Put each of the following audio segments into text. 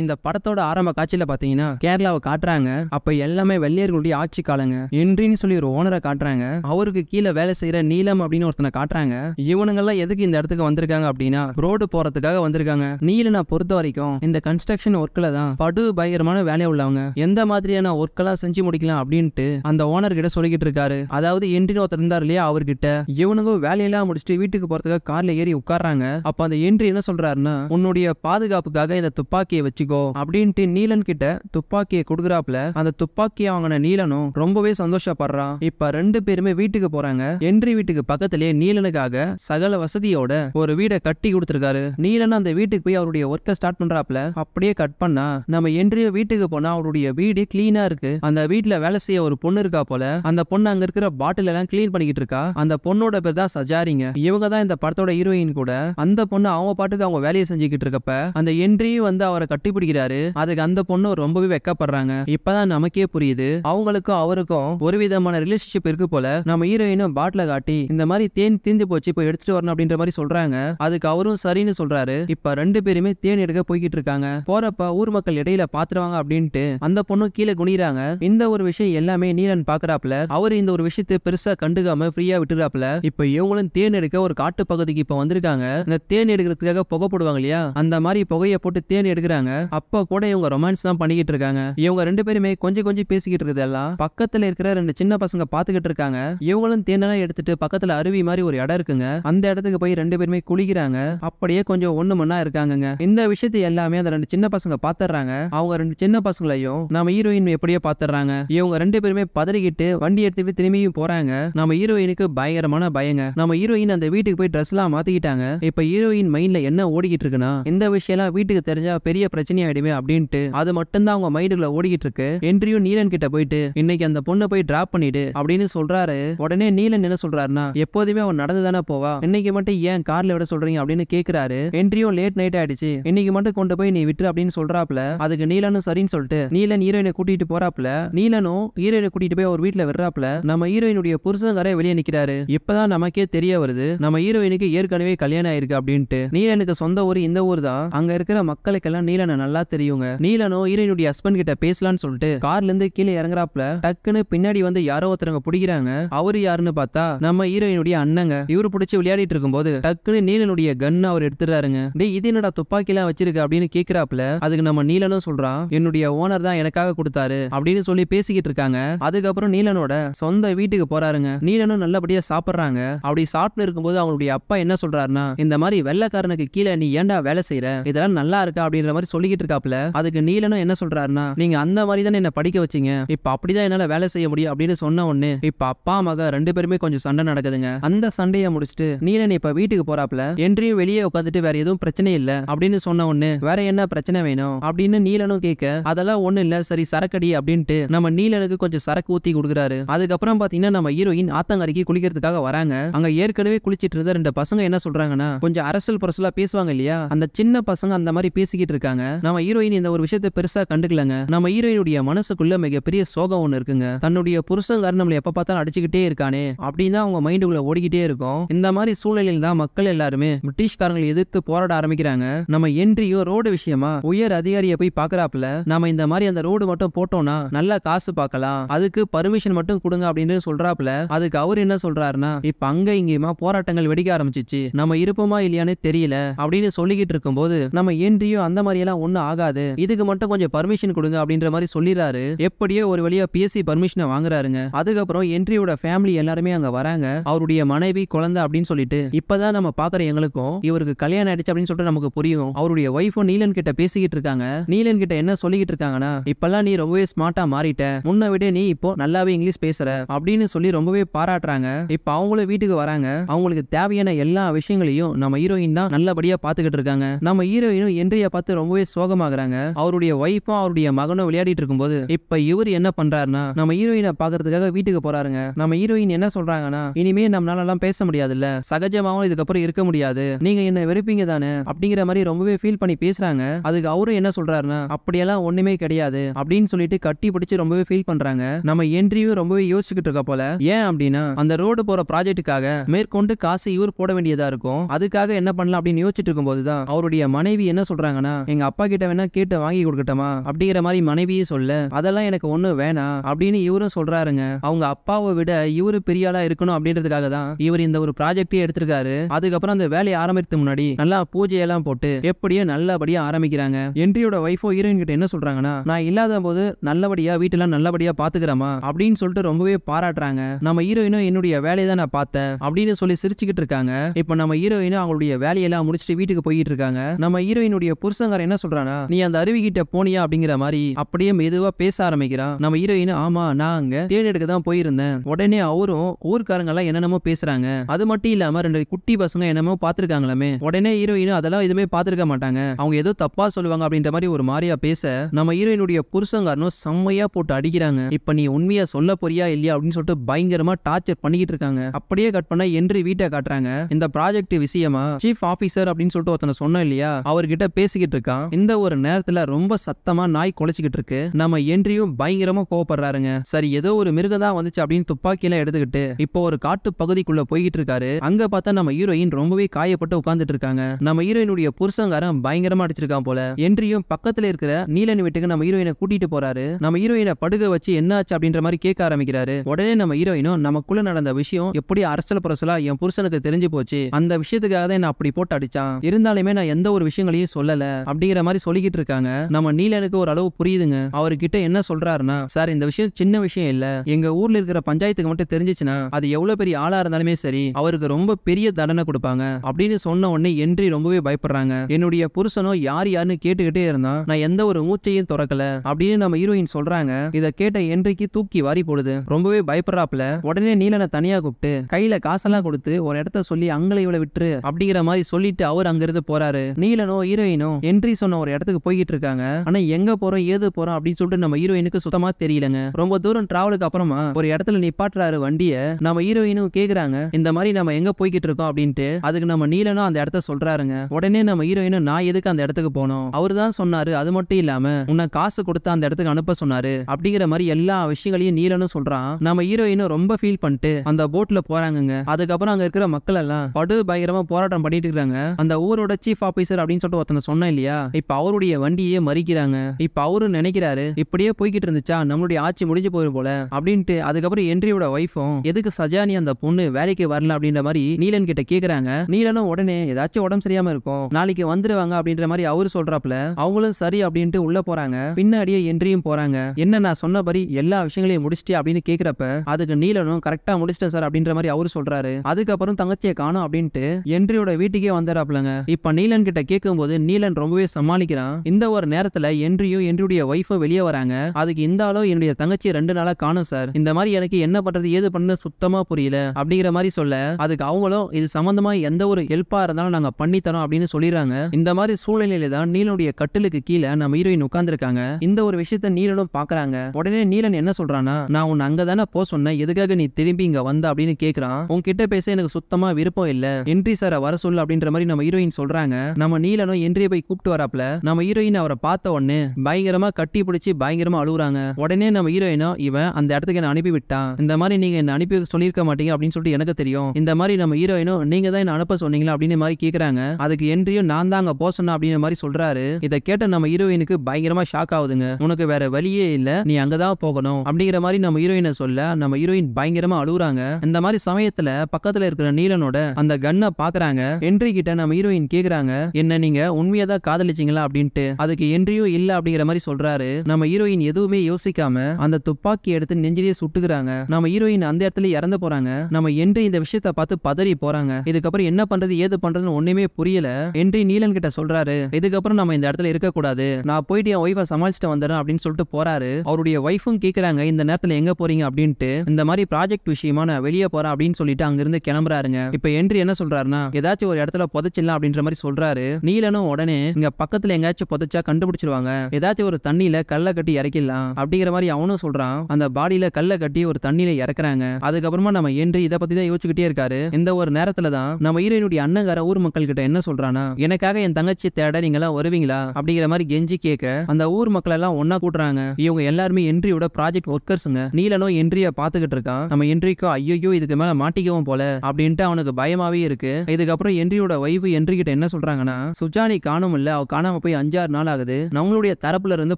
இந்த படத்தோட ஆரம்ப காட்சியில பாத்தீங்கன்னா கேரளாவை காட்டுறாங்க அப்ப எல்லாமே வெள்ளையர்களுடைய ஆட்சி காலங்க என்றின்னு சொல்லி ஒரு ஓனரை காட்டுறாங்க அவருக்கு கீழே வேலை செய்யற நீலம் அப்படின்னு ஒருத்தனை காட்டுறாங்க இவனுங்கெல்லாம் எதுக்கு இந்த இடத்துக்கு வந்திருக்காங்க அப்படின்னா ரோடு போறதுக்காக வந்திருக்காங்க நீலனை பொறுத்த வரைக்கும் இந்த கன்ஸ்ட்ரக்ஷன் ஒர்க்ல தான் படு பயங்கரமான வேலையை உள்ளவங்க எந்த மாதிரியான ஒர்க்கெல்லாம் செஞ்சு முடிக்கலாம் அப்படின்ட்டு அந்த ஓனர் கிட்ட சொல்லிக்கிட்டு இருக்காரு அதாவது என்றின் ஒருத்தர் இருந்தார் இல்லையா அவர்கிட்ட இவனுங்க வேலையெல்லாம் முடிச்சுட்டு வீட்டுக்கு போறதுக்காக கார்ல ஏறி உட்கார்றாங்க அப்ப அந்த என்றி என்ன சொல்றாருன்னா உன்னுடைய பாதுகாப்புக்காக இந்த துப்பாக்கியை வச்சு வச்சுக்கோ அப்படின்ட்டு நீலன் கிட்ட துப்பாக்கியை கொடுக்குறாப்ல அந்த துப்பாக்கியை வாங்கின நீலனும் ரொம்பவே சந்தோஷப்படுறான் இப்ப ரெண்டு பேருமே வீட்டுக்கு போறாங்க என்றி வீட்டுக்கு பக்கத்திலே நீலனுக்காக சகல வசதியோட ஒரு வீடை கட்டி கொடுத்துருக்காரு நீலன் அந்த வீட்டுக்கு போய் அவருடைய ஒர்க்கை ஸ்டார்ட் பண்றாப்ல அப்படியே கட் பண்ணா நம்ம என்றிய வீட்டுக்கு போனா அவருடைய வீடு கிளீனா இருக்கு அந்த வீட்டுல வேலை செய்ய ஒரு பொண்ணு இருக்கா போல அந்த பொண்ணு அங்க இருக்கிற பாட்டில் எல்லாம் கிளீன் பண்ணிக்கிட்டு இருக்கா அந்த பொண்ணோட பேர் தான் சஜாரிங்க இவங்க தான் இந்த படத்தோட ஹீரோயின் கூட அந்த பொண்ணு அவங்க பாட்டுக்கு அவங்க வேலையை செஞ்சுக்கிட்டு இருக்கப்ப அந்த என்ட்ரியும் வந்து அவரை கட்டி பிடிக்கிறாரு அதுக்கு அந்த பொண்ணு ரொம்பவே வெக்கப்படுறாங்க இப்பதான் நமக்கே புரியுது அவங்களுக்கும் அவருக்கும் ஒரு விதமான ரிலேஷன்ஷிப் இருக்கு போல நம்ம ஹீரோயினும் பாட்டில காட்டி இந்த மாதிரி தேன் தீந்து போச்சு இப்ப எடுத்துட்டு வரணும் அப்படின்ற மாதிரி சொல்றாங்க அதுக்கு அவரும் சரின்னு சொல்றாரு இப்ப ரெண்டு பேருமே தேன் எடுக்க போய்கிட்டு இருக்காங்க போறப்ப ஊர் மக்கள் இடையில பாத்துருவாங்க அப்படின்ட்டு அந்த பொண்ணு கீழே குனிறாங்க இந்த ஒரு விஷயம் எல்லாமே நீலன் பாக்குறாப்ல அவர் இந்த ஒரு விஷயத்தை பெருசா கண்டுக்காம ஃப்ரீயா விட்டுறாப்ல இப்ப இவங்களும் தேன் எடுக்க ஒரு காட்டு பகுதிக்கு இப்ப வந்திருக்காங்க இந்த தேன் எடுக்கிறதுக்காக புகை போடுவாங்க இல்லையா அந்த மாதிரி புகையை போட்டு தேன் எடுக்கிறாங்க அப்போ கூட இவங்க ரொமான்ஸ் தான் பண்ணிக்கிட்டு இருக்காங்க இவங்க ரெண்டு பேருமே கொஞ்சம் கொஞ்சம் பேசிக்கிட்டு எல்லாம் பக்கத்துல இருக்கிற ரெண்டு சின்ன பசங்க பாத்துக்கிட்டு இருக்காங்க இவங்களும் தேனெல்லாம் எடுத்துட்டு பக்கத்துல அருவி மாதிரி ஒரு இடம் இருக்குங்க அந்த இடத்துக்கு போய் ரெண்டு பேருமே குளிக்கிறாங்க அப்படியே கொஞ்சம் ஒண்ணு மண்ணா இருக்காங்கங்க இந்த விஷயத்தை எல்லாமே அந்த ரெண்டு சின்ன பசங்க பாத்துறாங்க அவங்க ரெண்டு சின்ன பசங்களையும் நம்ம ஹீரோயின் எப்படியோ பாத்துறாங்க இவங்க ரெண்டு பேருமே பதறிக்கிட்டு வண்டி எடுத்துட்டு திரும்பியும் போறாங்க நம்ம ஹீரோயினுக்கு பயங்கரமான பயங்க நம்ம ஹீரோயின் அந்த வீட்டுக்கு போய் ட்ரெஸ் எல்லாம் மாத்திக்கிட்டாங்க இப்ப ஹீரோயின் மைண்ட்ல என்ன ஓடிக்கிட்டு இருக்குன்னா இந்த விஷயம் எல்லாம் வீட்டுக்கு தெரிஞ்சா பெரிய பிரச்சனை பிரச்சனை ஆயிடுமே அப்படின்ட்டு அது மட்டும்தான் அவங்க மைண்டுக்குள்ள ஓடிக்கிட்டு இருக்கு என்ட்ரியும் நீலன் கிட்ட போயிட்டு இன்னைக்கு அந்த பொண்ணை போய் டிராப் பண்ணிடு அப்படின்னு சொல்றாரு உடனே நீலன் என்ன சொல்றாருன்னா எப்போதுமே அவன் நடந்து தானே போவா இன்னைக்கு மட்டும் ஏன் கார்ல விட சொல்றீங்க அப்படின்னு கேக்குறாரு என்ட்ரியும் லேட் நைட் ஆயிடுச்சு இன்னைக்கு மட்டும் கொண்டு போய் நீ விட்டு அப்படின்னு சொல்றாப்ல அதுக்கு நீலனும் சரின்னு சொல்லிட்டு நீலன் ஹீரோயினை கூட்டிட்டு போறாப்ல நீலனும் ஹீரோயினை கூட்டிட்டு போய் அவர் வீட்டுல விடுறாப்ல நம்ம ஹீரோயினுடைய புருஷங்காரே வெளியே நிக்கிறாரு இப்பதான் நமக்கே தெரிய வருது நம்ம ஹீரோயினுக்கு ஏற்கனவே கல்யாணம் ஆயிருக்கு அப்படின்ட்டு நீலனுக்கு சொந்த ஊர் இந்த ஊர் தான் அங்க இருக்கிற மக்களுக்கெல்லாம் நீலன் ஈரனை நல்லா தெரியுங்க நீலனும் ஈரனுடைய ஹஸ்பண்ட் கிட்ட பேசலாம்னு சொல்லிட்டு கார்ல இருந்து கீழே இறங்குறாப்ல டக்குன்னு பின்னாடி வந்து யாரோ ஒருத்தரங்க பிடிக்கிறாங்க அவரு யாருன்னு பார்த்தா நம்ம ஹீரோயினுடைய அண்ணங்க இவரு பிடிச்சி விளையாடிட்டு இருக்கும் போது டக்குன்னு நீலனுடைய கன் அவர் எடுத்துறாருங்க டே இது என்னடா துப்பாக்கி எல்லாம் வச்சிருக்க அப்படின்னு கேக்குறாப்ல அதுக்கு நம்ம நீலனும் சொல்றான் என்னுடைய ஓனர் தான் எனக்காக கொடுத்தாரு அப்படின்னு சொல்லி பேசிக்கிட்டு இருக்காங்க அதுக்கப்புறம் நீலனோட சொந்த வீட்டுக்கு போறாருங்க நீலனும் நல்லபடியா சாப்பிடுறாங்க அப்படி சாப்பிட்டு இருக்கும்போது அவனுடைய அப்பா என்ன சொல்றாருன்னா இந்த மாதிரி வெள்ளக்காரனுக்கு கீழே நீ ஏன்டா வேலை செய்யற இதெல்லாம் நல்லா இருக்கா அப்படின்ற மாதிரி சொல்லி சொல்லிக்கிட்டு இருக்காப்ல அதுக்கு நீலனும் என்ன சொல்றாருன்னா நீங்க அந்த மாதிரி தானே என்ன படிக்க வச்சீங்க இப்ப அப்படிதான் என்னால வேலை செய்ய முடியும் அப்படின்னு சொன்ன உடனே இப்ப அப்பா மக ரெண்டு பேருமே கொஞ்சம் சண்டை நடக்குதுங்க அந்த சண்டையை முடிச்சுட்டு நீலன் இப்ப வீட்டுக்கு போறாப்ல என்றையும் வெளியே உட்காந்துட்டு வேற எதுவும் பிரச்சனை இல்ல அப்படின்னு சொன்ன உடனே வேற என்ன பிரச்சனை வேணும் அப்படின்னு நீலனும் கேட்க அதெல்லாம் ஒண்ணு இல்ல சரி சரக்கடி அப்படின்ட்டு நம்ம நீலனுக்கு கொஞ்சம் சரக்கு ஊத்தி கொடுக்குறாரு அதுக்கப்புறம் பாத்தீங்கன்னா நம்ம ஹீரோயின் ஆத்தங்கரைக்கு குளிக்கிறதுக்காக வராங்க அங்க ஏற்கனவே குளிச்சிட்டு இருந்த ரெண்டு பசங்க என்ன சொல்றாங்கன்னா கொஞ்சம் அரசல் பரசலா பேசுவாங்க இல்லையா அந்த சின்ன பசங்க அந்த மாதிரி பேசிக்கிட்டு இருக்காங்க நம்ம ஹீரோயின் இந்த ஒரு விஷயத்த பெருசா கண்டுக்கலங்க நம்ம ஹீரோயினுடைய மனசுக்குள்ள மிகப்பெரிய சோகம் ஒண்ணு இருக்குங்க தன்னுடைய புருஷங்காரன் நம்மள எப்ப பார்த்தாலும் அடிச்சுக்கிட்டே இருக்கானே அப்படின்னு அவங்க மைண்டுக்குள்ள ஓடிக்கிட்டே இருக்கும் இந்த மாதிரி சூழ்நிலையில் தான் மக்கள் எல்லாருமே பிரிட்டிஷ்காரங்களை எதிர்த்து போராட ஆரம்பிக்கிறாங்க நம்ம என்ட்ரியோ ரோடு விஷயமா உயர் அதிகாரியை போய் பாக்குறாப்புல நம்ம இந்த மாதிரி அந்த ரோடு மட்டும் போட்டோம்னா நல்லா காசு பார்க்கலாம் அதுக்கு பர்மிஷன் மட்டும் கொடுங்க அப்படின்னு சொல்றாப்புல அதுக்கு அவர் என்ன சொல்றாருன்னா இப்ப அங்க இங்கேயுமா போராட்டங்கள் வெடிக்க ஆரம்பிச்சிச்சு நம்ம இருப்போமா இல்லையானே தெரியல அப்படின்னு சொல்லிக்கிட்டு இருக்கும்போது நம்ம என்ட்ரியோ அந்த மாதிரி எல்லாம் ஒன்றும் ஆகாது இதுக்கு மட்டும் கொஞ்சம் பர்மிஷன் கொடுங்க அப்படின்ற மாதிரி சொல்லிடுறாரு எப்படியோ ஒரு வழியா பிஎஸ்சி பர்மிஷனை வாங்குறாருங்க அதுக்கப்புறம் என்ட்ரியோட ஃபேமிலி எல்லாருமே அங்க வராங்க அவருடைய மனைவி குழந்தை அப்படின்னு சொல்லிட்டு இப்பதான் நம்ம பாக்குற எங்களுக்கும் இவருக்கு கல்யாணம் ஆயிடுச்சு அப்படின்னு சொல்லிட்டு நமக்கு புரியும் அவருடைய ஒய்ஃபும் நீலன் கிட்ட பேசிக்கிட்டு இருக்காங்க நீலன் கிட்ட என்ன சொல்லிக்கிட்டு இருக்காங்கன்னா இப்பெல்லாம் நீ ரொம்பவே ஸ்மார்ட்டா மாறிட்ட முன்ன விட நீ இப்போ நல்லாவே இங்கிலீஷ் பேசுற அப்படின்னு சொல்லி ரொம்பவே பாராட்டுறாங்க இப்ப அவங்களும் வீட்டுக்கு வராங்க அவங்களுக்கு தேவையான எல்லா விஷயங்களையும் நம்ம ஹீரோயின் தான் நல்லபடியா பாத்துக்கிட்டு இருக்காங்க நம்ம ஹீரோயினும் என்ட்ரிய பார்த்து ரொம்பவே சோகமாகறாங்க அவருடைய ஒய்ஃபும் அவருடைய மகனும் விளையாடிட்டு இருக்கும்போது இப்ப இவர் என்ன பண்றாருன்னா நம்ம ஹீரோயினை பாக்குறதுக்காக வீட்டுக்கு போறாருங்க நம்ம ஹீரோயின் என்ன சொல்றாங்கன்னா இனிமே நம்மளால எல்லாம் பேச முடியாதுல்ல சகஜமாவும் இதுக்கப்புறம் இருக்க முடியாது நீங்க என்ன வெறுப்பீங்க தானே அப்படிங்கிற மாதிரி ரொம்பவே ஃபீல் பண்ணி பேசுறாங்க அதுக்கு அவரும் என்ன சொல்றாருன்னா அப்படியெல்லாம் ஒண்ணுமே கிடையாது அப்படின்னு சொல்லிட்டு கட்டி பிடிச்சி ரொம்பவே ஃபீல் பண்றாங்க நம்ம என்ட்ரியும் ரொம்பவே யோசிச்சுக்கிட்டு இருக்க போல ஏன் அப்படின்னா அந்த ரோடு போற ப்ராஜெக்ட்டுக்காக மேற்கொண்டு காசு இவர் போட வேண்டியதா இருக்கும் அதுக்காக என்ன பண்ணலாம் அப்படின்னு யோசிச்சுட்டு இருக்கும்போது தான் அவருடைய மனைவி என்ன சொல்றாங்கன்னா எங்க அப்பா அப்பா கிட்ட வேணா கேட்டு வாங்கி கொடுக்கட்டமா அப்படிங்கிற மாதிரி மனைவியே சொல்ல அதெல்லாம் எனக்கு ஒண்ணு வேணாம் அப்படின்னு இவரும் சொல்றாருங்க அவங்க அப்பாவை விட இவரு பெரிய ஆளா இருக்கணும் அப்படின்றதுக்காக தான் இவர் இந்த ஒரு ப்ராஜெக்டே எடுத்திருக்காரு அதுக்கப்புறம் அந்த வேலையை ஆரம்பித்து முன்னாடி நல்லா பூஜையெல்லாம் போட்டு எப்படியோ நல்லபடியா ஆரம்பிக்கிறாங்க என்ட்ரியோட ஒய்ஃபோ ஹீரோயின் கிட்ட என்ன சொல்றாங்கன்னா நான் இல்லாத போது நல்லபடியா வீட்டெல்லாம் நல்லபடியா பாத்துக்கிறமா அப்படின்னு சொல்லிட்டு ரொம்பவே பாராட்டுறாங்க நம்ம ஹீரோயினும் என்னுடைய வேலையை தான் நான் பார்த்தேன் அப்படின்னு சொல்லி சிரிச்சுக்கிட்டு இருக்காங்க இப்ப நம்ம ஹீரோயினும் அவங்களுடைய வேலையெல்லாம் முடிச்சுட்டு வீட்டுக்கு போயிட்டு இருக்காங்க நம்ம ஹீரோயினுடைய புருஷங்கார என்ன சொல்றானா நீ அந்த அருவி கிட்ட போனியா அப்படிங்கிற மாதிரி அப்படியே மெதுவா பேச ஆரம்பிக்கிறான் நம்ம ஹீரோயின் ஆமா நான் அங்க எடுக்க தான் போயிருந்தேன் உடனே அவரும் ஊர்க்காரங்க எல்லாம் என்னென்னமோ பேசுறாங்க அது மட்டும் இல்லாம ரெண்டு குட்டி பசங்க என்னமோ பாத்துருக்காங்களாமே உடனே ஹீரோயின் அதெல்லாம் எதுவுமே பாத்துருக்க மாட்டாங்க அவங்க ஏதோ தப்பா சொல்லுவாங்க அப்படின்ற மாதிரி ஒரு மாதிரியா பேச நம்ம ஹீரோயினுடைய புருஷங்காரனும் செம்மையா போட்டு அடிக்கிறாங்க இப்ப நீ உண்மையா சொல்ல போறியா இல்லையா அப்படின்னு சொல்லிட்டு பயங்கரமா டார்ச்சர் பண்ணிக்கிட்டு இருக்காங்க அப்படியே கட் பண்ண என்று வீட்டை காட்டுறாங்க இந்த ப்ராஜெக்ட் விஷயமா சீஃப் ஆபீசர் அப்படின்னு சொல்லிட்டு ஒருத்தனை சொன்னோம் இல்லையா அவர்கிட்ட பேசிக்கிட்டு இருக்கான் இந்த ஒரு நேரத்துல ரொம்ப சத்தமா நாய் குலைச்சிக்கிட்டு இருக்கு நம்ம என்றியும் பயங்கரமா கோவப்படுறாருங்க சரி ஏதோ ஒரு மிருகம் தான் வந்துச்சு அப்படின்னு துப்பாக்கியெல்லாம் எடுத்துக்கிட்டு இப்போ ஒரு காட்டு பகுதிக்குள்ள போய்கிட்டு இருக்காரு அங்க பார்த்தா நம்ம ஹீரோயின் ரொம்பவே காயப்பட்டு உட்கார்ந்துட்டு இருக்காங்க நம்ம ஹீரோயினுடைய புருஷங்காரம் பயங்கரமா அடிச்சிருக்கான் போல என்றியும் பக்கத்துல இருக்கிற நீலன் வீட்டுக்கு நம்ம ஹீரோயினை கூட்டிட்டு போறாரு நம்ம ஹீரோயினை படுக வச்சு என்னாச்சு அப்படின்ற மாதிரி கேட்க ஆரம்பிக்கிறாரு உடனே நம்ம ஹீரோயினும் நமக்குள்ள நடந்த விஷயம் எப்படி அரசல் புரசலா என் புருஷனுக்கு தெரிஞ்சு போச்சு அந்த விஷயத்துக்காக தான் என்ன அப்படி போட்டு அடிச்சான் இருந்தாலுமே நான் எந்த ஒரு விஷயங்களையும் சொல்லல அப்படிங்கிற மாதிரி சொல்லிக்கிட்டு இருக்காங்க நம்ம நீலனுக்கு ஒரு அளவு புரியுதுங்க அவர்கிட்ட என்ன சொல்றாருன்னா சார் இந்த விஷயம் சின்ன விஷயம் இல்ல எங்க ஊர்ல இருக்கிற பஞ்சாயத்துக்கு மட்டும் தெரிஞ்சிச்சுன்னா அது எவ்வளவு பெரிய ஆளா இருந்தாலுமே சரி அவருக்கு ரொம்ப பெரிய தண்டனை கொடுப்பாங்க அப்படின்னு சொன்ன உடனே என்றி ரொம்பவே பயப்படுறாங்க என்னுடைய புருஷனும் யார் யாருன்னு கேட்டுக்கிட்டே இருந்தா நான் எந்த ஒரு மூச்சையும் துறக்கல அப்படின்னு நம்ம ஹீரோயின் சொல்றாங்க இதை கேட்ட என்றைக்கு தூக்கி வாரி போடுது ரொம்பவே பயப்படுறாப்ல உடனே நீலனை தனியா கூப்பிட்டு கையில காசெல்லாம் கொடுத்து ஒரு இடத்த சொல்லி அங்களை இவ்வளவு விட்டுரு அப்படிங்கிற மாதிரி சொல்லிட்டு அவர் அங்கிருந்து போறாரு நீலனோ ஹீரோயினோ என்றி சொன்ன ஹீரோயின் ஒரு இடத்துக்கு போய்கிட்டு இருக்காங்க ஆனா எங்க போறோம் ஏது போறோம் அப்படின்னு சொல்லிட்டு நம்ம ஹீரோயினுக்கு சுத்தமா தெரியலங்க ரொம்ப தூரம் டிராவலுக்கு அப்புறமா ஒரு இடத்துல நிப்பாட்டுறாரு வண்டிய நம்ம ஹீரோயினும் கேக்குறாங்க இந்த மாதிரி நம்ம எங்க போய்கிட்டு இருக்கோம் அப்படின்ட்டு அதுக்கு நம்ம நீலனும் அந்த இடத்த சொல்றாருங்க உடனே நம்ம ஹீரோயினும் நான் எதுக்கு அந்த இடத்துக்கு போனோம் அவர் தான் சொன்னாரு அது மட்டும் இல்லாம உன்னை காசு கொடுத்து அந்த இடத்துக்கு அனுப்ப சொன்னாரு அப்படிங்கிற மாதிரி எல்லா விஷயங்களையும் நீலனும் சொல்றான் நம்ம ஹீரோயினும் ரொம்ப ஃபீல் பண்ணிட்டு அந்த போட்ல போறாங்கங்க அதுக்கப்புறம் அங்க இருக்கிற மக்கள் எல்லாம் படு பயங்கரமா போராட்டம் பண்ணிட்டு இருக்காங்க அந்த ஊரோட சீஃப் ஆபீசர் அப்படின்னு சொல்லிட்டு ஒருத்தனை சொன்னேன் இல்லையா இப்ப அவருடைய வண்டியே மறிக்கிறாங்க இப்ப அவரு நினைக்கிறாரு இப்படியே போய்கிட்டு இருந்துச்சா நம்மளுடைய ஆட்சி முடிஞ்சு போயிடும் போல அப்படின்ட்டு அதுக்கப்புறம் என்ட்ரியோட வைஃபும் எதுக்கு சஜானி அந்த பொண்ணு வேலைக்கு வரல அப்படின்ற மாதிரி நீலன் கிட்ட கேக்குறாங்க நீலனும் உடனே ஏதாச்சும் உடம்பு சரியாம இருக்கும் நாளைக்கு வந்துருவாங்க அப்படின்ற மாதிரி அவரு சொல்றாப்ல அவங்களும் சரி அப்படின்ட்டு உள்ள போறாங்க பின்னாடியே என்றியும் போறாங்க என்ன நான் சொன்னபடி எல்லா விஷயங்களையும் முடிச்சிட்டே அப்படின்னு கேக்குறப்ப அதுக்கு நீலனும் கரெக்டா முடிச்சிட்டேன் சார் அப்படின்ற மாதிரி அவரு சொல்றாரு அதுக்கப்புறம் தங்கச்சியை காணும் அப்படின்ட்டு என்ட்ரியோட வீட்டுக்கே வந்துடுறாப்லங்க இப்ப நீலன் கிட்ட கேட்கும் போது நீலன் ரொம்பவே சமாளி சமாளிக்கிறான் இந்த ஒரு நேரத்துல என்றியும் என்றுடைய ஒய்ஃபும் வெளியே வராங்க அதுக்கு இந்த ஆளும் என்னுடைய தங்கச்சி ரெண்டு நாளா காணும் சார் இந்த மாதிரி எனக்கு என்ன பண்றது ஏது பண்ணு சுத்தமா புரியல அப்படிங்கிற மாதிரி சொல்ல அதுக்கு அவங்களும் இது சம்பந்தமா எந்த ஒரு ஹெல்ப்பா இருந்தாலும் நாங்க பண்ணி தரோம் அப்படின்னு சொல்லிடுறாங்க இந்த மாதிரி சூழ்நிலையில தான் நீலனுடைய கட்டிலுக்கு கீழே நம்ம ஹீரோயின் உட்கார்ந்துருக்காங்க இந்த ஒரு விஷயத்த நீலனும் பாக்குறாங்க உடனே நீலன் என்ன சொல்றானா நான் உன் அங்கதானே போ சொன்னேன் எதுக்காக நீ திரும்பி இங்க வந்த அப்படின்னு கேக்குறான் உன்கிட்ட பேச எனக்கு சுத்தமா விருப்பம் இல்ல என்ட்ரி சார வர சொல்லு அப்படின்ற மாதிரி நம்ம ஹீரோயின் சொல்றாங்க நம்ம நீலனும் என்ட்ரியை போய் கூப்பிட்டு வராப்ல நம்ம ஹீரோயின் அவரை பார்த்த உடனே பயங்கரமா கட்டி பிடிச்சி பயங்கரமா அழுகுறாங்க உடனே நம்ம ஹீரோயினோ இவன் அந்த இடத்துக்கு என்ன அனுப்பி விட்டான் இந்த மாதிரி நீங்க என்ன அனுப்பி சொல்லியிருக்க மாட்டீங்க அப்படின்னு சொல்லிட்டு எனக்கு தெரியும் இந்த மாதிரி நம்ம ஹீரோயினும் நீங்க தான் என்ன அனுப்ப சொன்னீங்களா அப்படின்னு மாதிரி கேக்குறாங்க அதுக்கு என்றையும் நான் தான் அங்க போசணும் அப்படின்னு மாதிரி சொல்றாரு இதை கேட்ட நம்ம ஹீரோயினுக்கு பயங்கரமா ஷாக் ஆகுதுங்க உனக்கு வேற வழியே இல்ல நீ அங்கதான் போகணும் அப்படிங்கிற மாதிரி நம்ம ஹீரோயினை சொல்ல நம்ம ஹீரோயின் பயங்கரமா அழுகுறாங்க இந்த மாதிரி சமயத்துல பக்கத்துல இருக்கிற நீலனோட அந்த கண்ணை பாக்குறாங்க ஹென்றி கிட்ட நம்ம ஹீரோயின் கேக்குறாங்க என்ன நீங்க உண்மையதான் காதலிச்சிங்களா போறீங்களா அப்படின்ட்டு அதுக்கு என்றையும் இல்ல அப்படிங்கிற மாதிரி சொல்றாரு நம்ம ஹீரோயின் எதுவுமே யோசிக்காம அந்த துப்பாக்கி எடுத்து நெஞ்சிலேயே சுட்டுக்கிறாங்க நம்ம ஹீரோயின் அந்த இடத்துல இறந்து போறாங்க நம்ம என்று இந்த விஷயத்த பார்த்து பதறி போறாங்க இதுக்கப்புறம் என்ன பண்றது ஏது பண்றதுன்னு ஒண்ணுமே புரியல என்றி நீலன் கிட்ட சொல்றாரு இதுக்கப்புறம் நம்ம இந்த இடத்துல இருக்க கூடாது நான் போயிட்டு என் ஒய்ஃபை சமாளிச்சுட்டு வந்துடுறேன் அப்படின்னு சொல்லிட்டு போறாரு அவருடைய ஒய்ஃபும் கேக்குறாங்க இந்த நேரத்துல எங்க போறீங்க அப்படின்ட்டு இந்த மாதிரி ப்ராஜெக்ட் விஷயமா நான் வெளியே போறேன் அப்படின்னு சொல்லிட்டு அங்கிருந்து கிளம்புறாருங்க இப்ப என்றி என்ன சொல்றாருன்னா ஏதாச்சும் ஒரு இடத்துல புதைச்சிடலாம் அப்படின்ற மாதிரி சொல்றாரு நீலனும் உடனே இங்க பக்கத்து பக்கத்துல எங்கேயாச்சும் புதைச்சா கண்டுபிடிச்சிருவாங்க ஏதாச்சும் ஒரு தண்ணியில கல்லை கட்டி இறக்கிடலாம் அப்படிங்கிற மாதிரி அவனும் சொல்றான் அந்த பாடியில கல்லை கட்டி ஒரு தண்ணியில இறக்குறாங்க அதுக்கப்புறமா நம்ம என்று இதை பத்தி தான் யோசிச்சுக்கிட்டே இருக்காரு இந்த ஒரு நேரத்துல தான் நம்ம ஹீரோயினுடைய அண்ணங்கார ஊர் மக்கள் கிட்ட என்ன சொல்றானா எனக்காக என் தங்கச்சி தேட நீங்க எல்லாம் வருவீங்களா அப்படிங்கிற மாதிரி கெஞ்சி கேட்க அந்த ஊர் மக்கள் எல்லாம் ஒன்னா கூட்டுறாங்க இவங்க எல்லாருமே என்ட்ரியோட ப்ராஜெக்ட் ஒர்க்கர்ஸுங்க நீலனும் என்ட்ரிய பாத்துக்கிட்டு இருக்கான் நம்ம என்ட்ரிக்கோ ஐயோ இதுக்கு மேல மாட்டிக்கவும் போல அப்படின்ட்டு அவனுக்கு பயமாவே இருக்கு இதுக்கப்புறம் என்ட்ரியோட ஒய்ஃபு என்ட்ரி கிட்ட என்ன சொல்றாங்கன்னா சுஜானி காணும் இல்ல அவ காணாம போய் அஞ்சாறு நாள் ஆகுது நம்மளுடைய தரப்புல இருந்து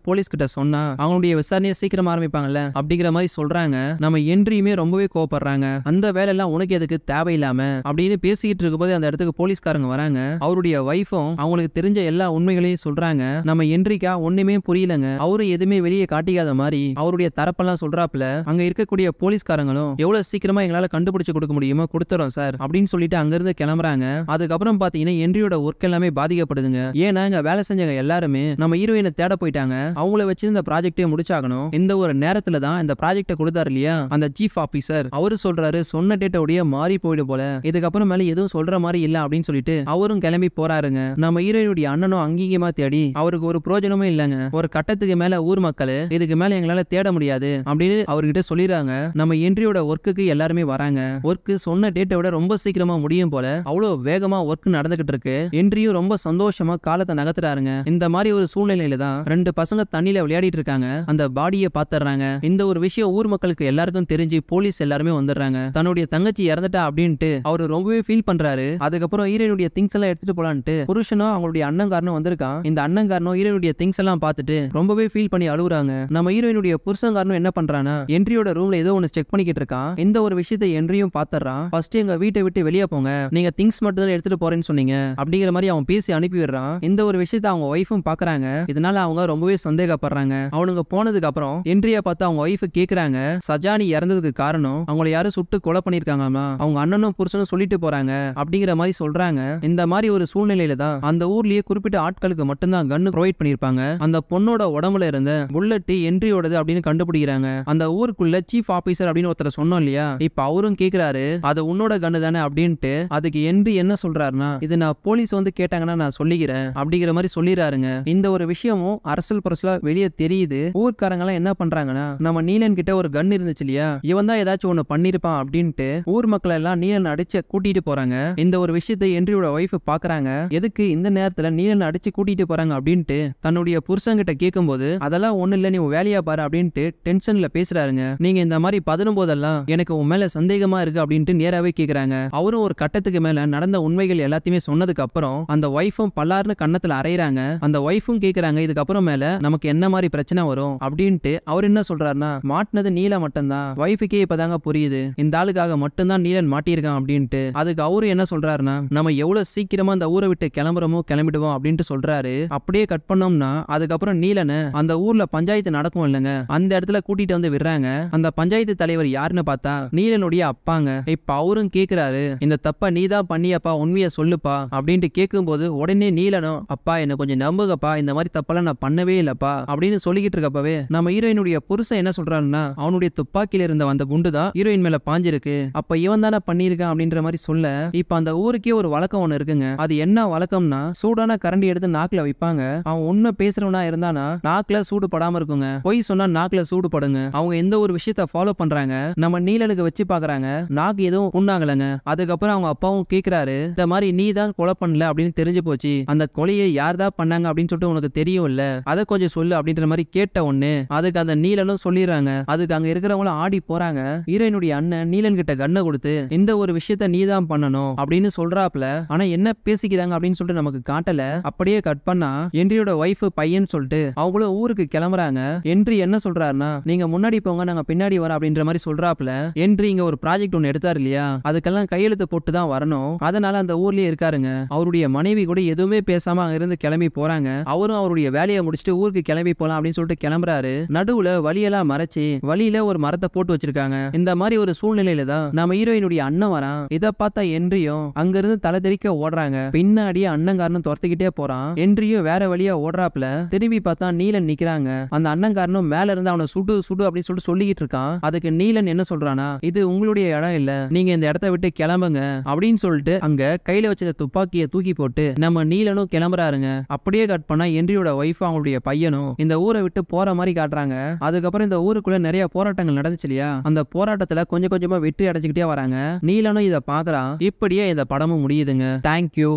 போலீஸ் கிட்ட சொன்னா அவங்களுடைய விசாரணையை சீக்கிரம் ஆரம்பிப்பாங்கல்ல அப்படிங்கிற மாதிரி சொல்றாங்க நம்ம என்றியுமே ரொம்பவே கோவப்படுறாங்க அந்த வேலையெல்லாம் உனக்கு எதுக்கு தேவையில்லாம அப்படின்னு பேசிக்கிட்டு இருக்கும்போது அந்த இடத்துக்கு போலீஸ்காரங்க வராங்க அவருடைய ஒய்ஃபும் அவங்களுக்கு தெரிஞ்ச எல்லா உண்மைகளையும் சொல்றாங்க நம்ம என்றிக்கா ஒண்ணுமே புரியலங்க அவரு எதுவுமே வெளியே காட்டிக்காத மாதிரி அவருடைய தரப்பெல்லாம் சொல்றாப்புல அங்க இருக்கக்கூடிய போலீஸ்காரங்களும் எவ்வளவு சீக்கிரமா எங்களால கண்டுபிடிச்சு கொடுக்க முடியுமோ கொடுத்துறோம் சார் அப்படின்னு சொல்லிட்டு அங்கிருந்து கிளம்புறாங்க அதுக்கப்புறம் பாத்தீங்கன்னா என்றியோட ஒர்க் எல்லாமே பாதிக்கப்படுதுங்க ஏன்னா வேலை செஞ்சவங்க எல்லாருமே நம்ம ஹீரோயினை தேட போயிட்டாங்க அவங்கள வச்சு இந்த ப்ராஜெக்டே முடிச்சாகணும் இந்த ஒரு நேரத்துல தான் இந்த ப்ராஜெக்ட கொடுத்தாரு இல்லையா அந்த சீஃப் ஆபீசர் அவரு சொல்றாரு சொன்ன டேட்டோடைய மாறி போயிடு போல இதுக்கப்புறம் மேல எதுவும் சொல்ற மாதிரி இல்ல அப்படின்னு சொல்லிட்டு அவரும் கிளம்பி போறாருங்க நம்ம ஹீரோயினுடைய அண்ணனும் அங்கீகமா தேடி அவருக்கு ஒரு பிரோஜனமும் இல்லைங்க ஒரு கட்டத்துக்கு மேல ஊர் மக்கள் இதுக்கு மேல எங்களால தேட முடியாது அப்படின்னு அவர்கிட்ட சொல்லிடுறாங்க நம்ம என்ட்ரியோட ஒர்க்குக்கு எல்லாருமே வராங்க ஒர்க்கு சொன்ன டேட்டை விட ரொம்ப சீக்கிரமா முடியும் போல அவ்வளவு வேகமா ஒர்க் நடந்துகிட்டு இருக்கு என்ட்ரியும் ரொம்ப சந்தோஷமா காலத்தை நகர்த்துற பாத்துறாருங்க இந்த மாதிரி ஒரு சூழ்நிலையில தான் ரெண்டு பசங்க தண்ணியில விளையாடிட்டு இருக்காங்க அந்த பாடியை பாத்துறாங்க இந்த ஒரு விஷயம் ஊர் மக்களுக்கு எல்லாருக்கும் தெரிஞ்சு போலீஸ் எல்லாருமே வந்துடுறாங்க தன்னுடைய தங்கச்சி இறந்துட்டா அப்படின்ட்டு அவரு ரொம்பவே ஃபீல் பண்றாரு அதுக்கப்புறம் ஈரனுடைய திங்ஸ் எல்லாம் எடுத்துட்டு போலான்ட்டு புருஷனும் அவங்களுடைய அண்ணங்காரனும் வந்திருக்கான் இந்த அண்ணங்காரனும் ஹீரோனுடைய திங்ஸ் எல்லாம் பார்த்துட்டு ரொம்பவே ஃபீல் பண்ணி அழுகுறாங்க நம்ம ஈரனுடைய புருஷங்காரனும் என்ன பண்றானா என்ட்ரியோட ரூம்ல ஏதோ ஒன்னு செக் பண்ணிக்கிட்டு இருக்கான் இந்த ஒரு விஷயத்தை என்ட்ரியும் பாத்துறான் ஃபர்ஸ்ட் எங்க வீட்டை விட்டு வெளியே போங்க நீங்க திங்ஸ் மட்டும் தான் எடுத்துட்டு போறேன்னு சொன்னீங்க அப்படிங்கிற மாதிரி அவன் பேசி அனுப்பி விடுறான் இந்த ஒரு விஷயம் ஹர்ஷித் அவங்க ஒய்ஃபும் பாக்குறாங்க இதனால அவங்க ரொம்பவே சந்தேகப்படுறாங்க அவனுங்க போனதுக்கு அப்புறம் இன்றிய பார்த்து அவங்க ஒய்ஃப் கேக்குறாங்க சஜானி இறந்ததுக்கு காரணம் அவங்களை யாரும் சுட்டு கொலை பண்ணிருக்காங்களாம் அவங்க அண்ணனும் புருஷனும் சொல்லிட்டு போறாங்க அப்படிங்கிற மாதிரி சொல்றாங்க இந்த மாதிரி ஒரு சூழ்நிலையில தான் அந்த ஊர்லயே குறிப்பிட்ட ஆட்களுக்கு மட்டும்தான் கண்ணு ப்ரொவைட் பண்ணிருப்பாங்க அந்த பொண்ணோட உடம்புல இருந்த புல்லட்டு என்ட்ரியோடது அப்படின்னு கண்டுபிடிக்கிறாங்க அந்த ஊருக்குள்ள சீஃப் ஆபீசர் அப்படின்னு ஒருத்தர் சொன்னோம் இல்லையா இப்ப அவரும் கேக்குறாரு அது உன்னோட கண்ணு தானே அப்படின்ட்டு அதுக்கு என்ட்ரி என்ன சொல்றாருன்னா இது நான் போலீஸ் வந்து கேட்டாங்கன்னா நான் சொல்லிக்கிறேன் அப்படிங்கிற மாதிரி மாதிரி சொல்லிடுறாருங்க இந்த ஒரு விஷயமும் அரசல் புரசலா வெளியே தெரியுது ஊர்க்காரங்க எல்லாம் என்ன பண்றாங்கன்னா நம்ம நீலன் கிட்ட ஒரு கன் இருந்துச்சு இல்லையா இவன் தான் ஏதாச்சும் ஒண்ணு பண்ணிருப்பான் அப்படின்ட்டு ஊர் மக்களை எல்லாம் நீலன் அடிச்சு கூட்டிட்டு போறாங்க இந்த ஒரு விஷயத்தை என்றியோட ஒய்ஃப் பாக்குறாங்க எதுக்கு இந்த நேரத்துல நீலன் அடிச்சு கூட்டிட்டு போறாங்க அப்படின்ட்டு தன்னுடைய புருஷங்கிட்ட கேட்கும்போது அதெல்லாம் ஒண்ணு இல்ல நீ வேலையா பாரு அப்படின்ட்டு டென்ஷன்ல பேசுறாருங்க நீங்க இந்த மாதிரி போதெல்லாம் எனக்கு உன் மேல சந்தேகமா இருக்கு அப்படின்ட்டு நேராவே கேக்குறாங்க அவரும் ஒரு கட்டத்துக்கு மேல நடந்த உண்மைகள் எல்லாத்தையுமே சொன்னதுக்கு அப்புறம் அந்த ஒய்ஃபும் பல்லாருன்னு கண்ணத்துல அறைய செய்யறாங்க அந்த ஒய்ஃபும் கேக்குறாங்க இதுக்கப்புறம் மேல நமக்கு என்ன மாதிரி பிரச்சனை வரும் அப்படின்ட்டு அவர் என்ன சொல்றாருன்னா மாட்டினது நீல மட்டும்தான் ஒய்ஃபுக்கே இப்பதாங்க புரியுது இந்த ஆளுக்காக மட்டும்தான் நீலன் மாட்டியிருக்கான் அப்படின்ட்டு அதுக்கு அவரு என்ன சொல்றாருன்னா நம்ம எவ்வளவு சீக்கிரமா அந்த ஊரை விட்டு கிளம்புறோமோ கிளம்பிடுவோம் அப்படின்ட்டு சொல்றாரு அப்படியே கட் பண்ணோம்னா அதுக்கப்புறம் நீலனு அந்த ஊர்ல பஞ்சாயத்து நடக்கும் இல்லைங்க அந்த இடத்துல கூட்டிட்டு வந்து விடுறாங்க அந்த பஞ்சாயத்து தலைவர் யாருன்னு பார்த்தா நீலனுடைய அப்பாங்க இப்ப அவரும் கேக்குறாரு இந்த தப்ப நீதான் பண்ணியப்பா உண்மையை சொல்லுப்பா அப்படின்ட்டு போது உடனே நீலனும் அப்பா என்ன கொஞ்சம் நம்புகப்பா இந்த மாதிரி தப்பெல்லாம் நான் பண்ணவே இல்லப்பா அப்படின்னு சொல்லிக்கிட்டு இருக்கப்பவே நம்ம ஹீரோயினுடைய புருஷன் என்ன சொல்றாருன்னா அவனுடைய துப்பாக்கியில இருந்த அந்த குண்டு தான் ஹீரோயின் மேல பாஞ்சிருக்கு அப்ப இவன் தானே பண்ணிருக்கேன் அப்படின்ற மாதிரி சொல்ல இப்ப அந்த ஊருக்கே ஒரு வழக்கம் ஒண்ணு இருக்குங்க அது என்ன வழக்கம்னா சூடான கரண்டி எடுத்து நாக்குல வைப்பாங்க அவன் ஒண்ணு பேசுறவனா இருந்தானா நாக்குல சூடு படாம இருக்குங்க பொய் சொன்னா நாக்குல சூடு படுங்க அவங்க எந்த ஒரு விஷயத்த ஃபாலோ பண்றாங்க நம்ம நீலனுக்கு வச்சு பாக்குறாங்க நாக்கு எதுவும் புண்ணாகலங்க அதுக்கப்புறம் அவங்க அப்பாவும் கேக்குறாரு இந்த மாதிரி நீ தான் கொலை பண்ணல அப்படின்னு தெரிஞ்சு போச்சு அந்த கொலையை யார் யார் பண்ணாங்க அப்படின்னு சொல்லிட்டு உனக்கு தெரியும் இல்ல அதை கொஞ்சம் சொல்லு அப்படின்ற மாதிரி கேட்ட உடனே அதுக்கு அந்த நீலனும் சொல்லிடுறாங்க அதுக்கு அங்க இருக்கிறவங்களும் ஆடி போறாங்க ஹீரோயினுடைய அண்ணன் நீலன் கிட்ட கண்ணை கொடுத்து இந்த ஒரு விஷயத்த நீ தான் பண்ணணும் அப்படின்னு சொல்றாப்ல ஆனா என்ன பேசிக்கிறாங்க அப்படின்னு சொல்லிட்டு நமக்கு காட்டல அப்படியே கட் பண்ணா என்றியோட ஒய்ஃப் பையன் சொல்லிட்டு அவங்களும் ஊருக்கு கிளம்புறாங்க என்றி என்ன சொல்றாருன்னா நீங்க முன்னாடி போங்க நாங்க பின்னாடி வரோம் அப்படின்ற மாதிரி சொல்றாப்ல என்றி இங்க ஒரு ப்ராஜெக்ட் ஒன்னு எடுத்தாரு இல்லையா அதுக்கெல்லாம் கையெழுத்து போட்டு தான் வரணும் அதனால அந்த ஊர்லயே இருக்காருங்க அவருடைய மனைவி கூட எதுவுமே பேசாம அங்க இருந்து இருந்து கிளம்பி போறாங்க அவரும் அவருடைய வேலையை முடிச்சுட்டு ஊருக்கு கிளம்பி போலாம் அப்படின்னு சொல்லிட்டு கிளம்புறாரு நடுவுல வழியெல்லாம் மறைச்சு வழியில ஒரு மரத்தை போட்டு வச்சிருக்காங்க இந்த மாதிரி ஒரு சூழ்நிலையில தான் நம்ம ஹீரோயினுடைய அண்ணன் வரான் இதை பார்த்தா என்றியும் அங்க இருந்து தலை தெரிக்க ஓடுறாங்க பின்னாடியே அண்ணங்காரனும் துரத்துக்கிட்டே போறான் என்றியும் வேற வழியா ஓடுறாப்புல திரும்பி பார்த்தா நீலன் நிக்கிறாங்க அந்த அண்ணங்காரனும் மேல இருந்து அவனை சுடு சுடு அப்படின்னு சொல்லிட்டு சொல்லிக்கிட்டு இருக்கான் அதுக்கு நீலன் என்ன சொல்றானா இது உங்களுடைய இடம் இல்ல நீங்க இந்த இடத்த விட்டு கிளம்புங்க அப்படின்னு சொல்லிட்டு அங்க கையில வச்ச துப்பாக்கியை தூக்கி போட்டு நம்ம நீலனும் கிளம்புறாருங்க காட்டுறாங்க அப்படியே கட் பண்ணா என்ரியோட ஒய்ஃப் அவங்களுடைய பையனும் இந்த ஊரை விட்டு போற மாதிரி காட்டுறாங்க அதுக்கப்புறம் இந்த ஊருக்குள்ள நிறைய போராட்டங்கள் நடந்துச்சு இல்லையா அந்த போராட்டத்துல கொஞ்சம் கொஞ்சமா வெற்றி அடைஞ்சுக்கிட்டே வராங்க நீலனும் இதை பாக்குறான் இப்படியே இந்த படமும் முடியுதுங்க தேங்க்யூ